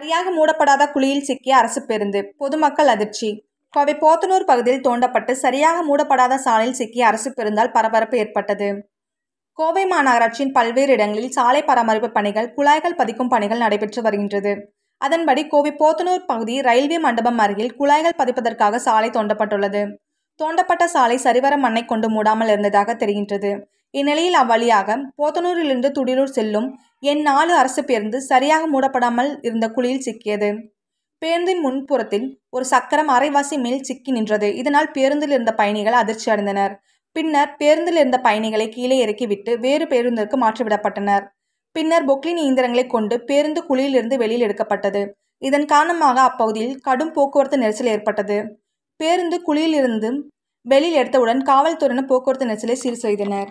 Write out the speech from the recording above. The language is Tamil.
சரியாக மூடப்படாத குழியில் சிக்கிய அரசு பேருந்து பொதுமக்கள் அதிர்ச்சி கோவை போத்தனூர் பகுதியில் தோண்டப்பட்டு சரியாக மூடப்படாத சாலையில் சிக்கிய அரசு பேருந்தால் பரபரப்பு ஏற்பட்டது கோவை மாநகராட்சியின் பல்வேறு இடங்களில் சாலை பராமரிப்பு பணிகள் குழாய்கள் பதிக்கும் பணிகள் நடைபெற்று வருகின்றது அதன்படி கோவை போத்தனூர் பகுதி ரயில்வே மண்டபம் அருகில் குழாய்கள் பதிப்பதற்காக சாலை தோண்டப்பட்டுள்ளது தோண்டப்பட்ட சாலை சரிவர மண்ணை கொண்டு மூடாமல் இருந்ததாக தெரிகின்றது இந்நிலையில் அவ்வழியாக போத்தனூரிலிருந்து துடிலூர் செல்லும் என் நாலு அரசு பேருந்து சரியாக மூடப்படாமல் இருந்த குழியில் சிக்கியது பேருந்தின் முன்புறத்தில் ஒரு சக்கரம் அரைவாசி மேல் சிக்கி நின்றது இதனால் பேருந்தில் இருந்த பயணிகள் அதிர்ச்சி அடைந்தனர் பின்னர் பேருந்தில் இருந்த பயணிகளை கீழே இறக்கிவிட்டு வேறு பேருந்திற்கு மாற்றிவிடப்பட்டனர் பின்னர் பொக்லின் இயந்திரங்களை கொண்டு பேருந்து குழியிலிருந்து வெளியில் எடுக்கப்பட்டது இதன் காரணமாக அப்பகுதியில் கடும் போக்குவரத்து நெரிசல் ஏற்பட்டது பேருந்து குழியிலிருந்து வெளியில் எடுத்தவுடன் காவல்துறையினர் போக்குவரத்து நெரிசலை சீர் செய்தனர்